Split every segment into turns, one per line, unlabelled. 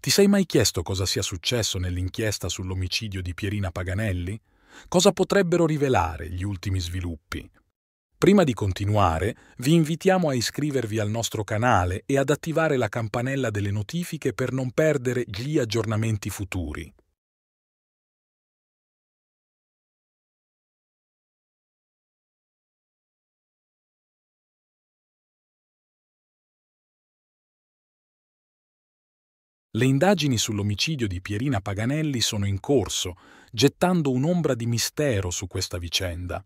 Ti sei mai chiesto cosa sia successo nell'inchiesta sull'omicidio di Pierina Paganelli? Cosa potrebbero rivelare gli ultimi sviluppi? Prima di continuare, vi invitiamo a iscrivervi al nostro canale e ad attivare la campanella delle notifiche per non perdere gli aggiornamenti futuri. Le indagini sull'omicidio di Pierina Paganelli sono in corso, gettando un'ombra di mistero su questa vicenda.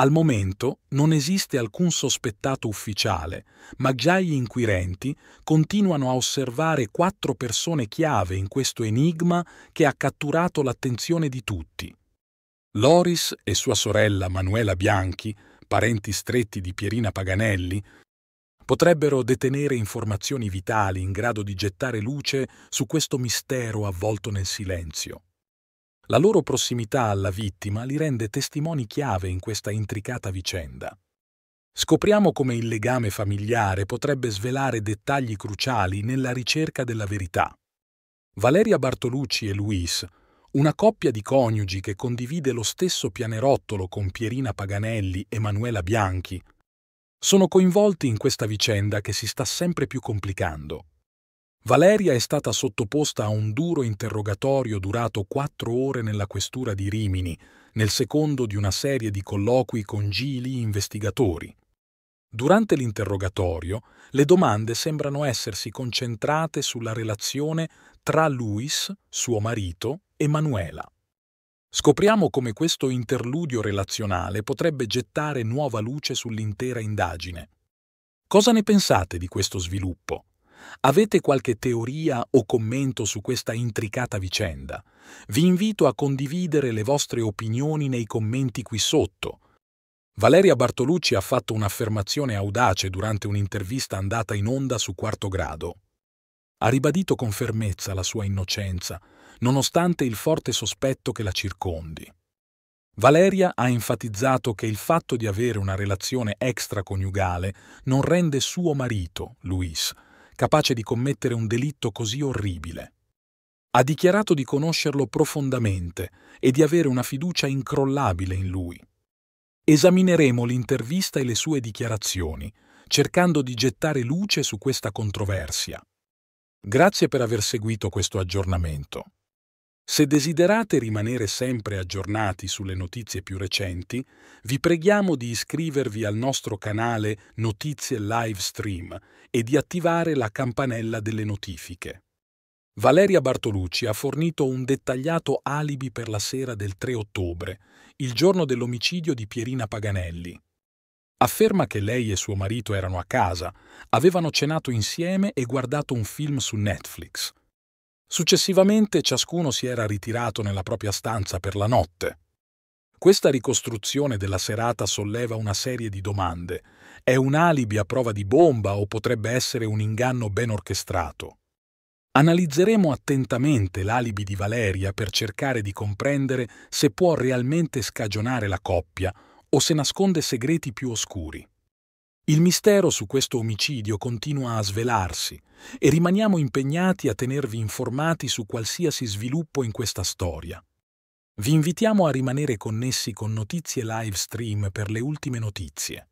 Al momento non esiste alcun sospettato ufficiale, ma già gli inquirenti continuano a osservare quattro persone chiave in questo enigma che ha catturato l'attenzione di tutti. Loris e sua sorella Manuela Bianchi, parenti stretti di Pierina Paganelli, potrebbero detenere informazioni vitali in grado di gettare luce su questo mistero avvolto nel silenzio. La loro prossimità alla vittima li rende testimoni chiave in questa intricata vicenda. Scopriamo come il legame familiare potrebbe svelare dettagli cruciali nella ricerca della verità. Valeria Bartolucci e Luis, una coppia di coniugi che condivide lo stesso pianerottolo con Pierina Paganelli e Manuela Bianchi, sono coinvolti in questa vicenda che si sta sempre più complicando. Valeria è stata sottoposta a un duro interrogatorio durato quattro ore nella questura di Rimini, nel secondo di una serie di colloqui con gili investigatori. Durante l'interrogatorio, le domande sembrano essersi concentrate sulla relazione tra Luis, suo marito, e Manuela. Scopriamo come questo interludio relazionale potrebbe gettare nuova luce sull'intera indagine. Cosa ne pensate di questo sviluppo? Avete qualche teoria o commento su questa intricata vicenda? Vi invito a condividere le vostre opinioni nei commenti qui sotto. Valeria Bartolucci ha fatto un'affermazione audace durante un'intervista andata in onda su quarto grado. Ha ribadito con fermezza la sua innocenza, nonostante il forte sospetto che la circondi. Valeria ha enfatizzato che il fatto di avere una relazione extraconiugale non rende suo marito, Luis, capace di commettere un delitto così orribile. Ha dichiarato di conoscerlo profondamente e di avere una fiducia incrollabile in lui. Esamineremo l'intervista e le sue dichiarazioni, cercando di gettare luce su questa controversia. Grazie per aver seguito questo aggiornamento. Se desiderate rimanere sempre aggiornati sulle notizie più recenti, vi preghiamo di iscrivervi al nostro canale Notizie Livestream e di attivare la campanella delle notifiche. Valeria Bartolucci ha fornito un dettagliato alibi per la sera del 3 ottobre, il giorno dell'omicidio di Pierina Paganelli. Afferma che lei e suo marito erano a casa, avevano cenato insieme e guardato un film su Netflix. Successivamente ciascuno si era ritirato nella propria stanza per la notte. Questa ricostruzione della serata solleva una serie di domande. È un alibi a prova di bomba o potrebbe essere un inganno ben orchestrato? Analizzeremo attentamente l'alibi di Valeria per cercare di comprendere se può realmente scagionare la coppia o se nasconde segreti più oscuri. Il mistero su questo omicidio continua a svelarsi e rimaniamo impegnati a tenervi informati su qualsiasi sviluppo in questa storia. Vi invitiamo a rimanere connessi con Notizie Live Stream per le ultime notizie.